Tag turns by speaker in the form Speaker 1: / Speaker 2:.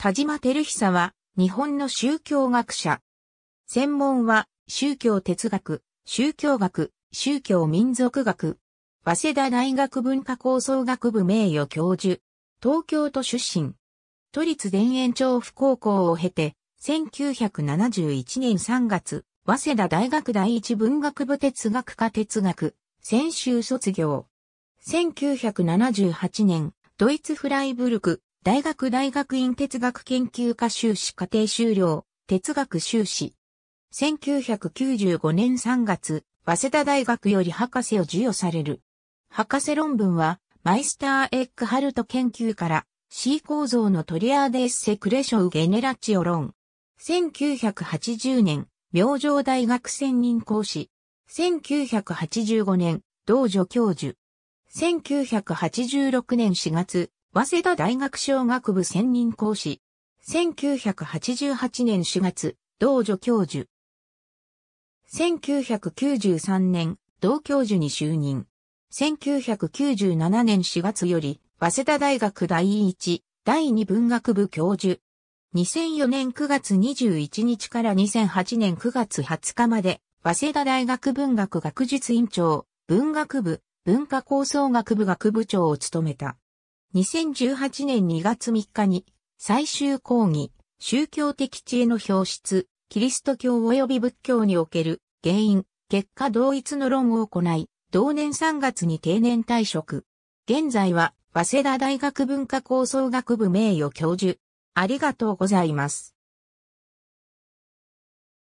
Speaker 1: 田島照久は、日本の宗教学者。専門は、宗教哲
Speaker 2: 学、宗教学、宗教民族学。早稲田大学文化構想学部名誉教授。東京都出身。都立田園調布高校を経て、1971年3月、早稲田大学第一文学部哲学科哲学、専修卒業。1978年、ドイツフライブルク、大学大学院哲学研究科修士課程修了、哲学修士。1995年3月、早稲田大学より博士を授与される。博士論文は、マイスター・エッグハルト研究から、C 構造のトリアーデ・ス・セ・クレション・ゲネラチオ論。1980年、明星大学専任講師。1985年、同助教授。1986年4月、早稲田大学小学部専任講師。1988年4月、同助教授。1993年、同教授に就任。1997年4月より、早稲田大学第一、第二文学部教授。2004年9月21日から2008年9月20日まで、早稲田大学文学学術院長、文学部、文化構想学部学部長を務めた。2018年2月3日に最終講義、宗教的知恵の表出、キリスト教及び仏教における原因、結果同一の論を行い、同年3月に定年退職。
Speaker 1: 現在は、早稲田大学文化構想学部名誉教授。ありがとうございます。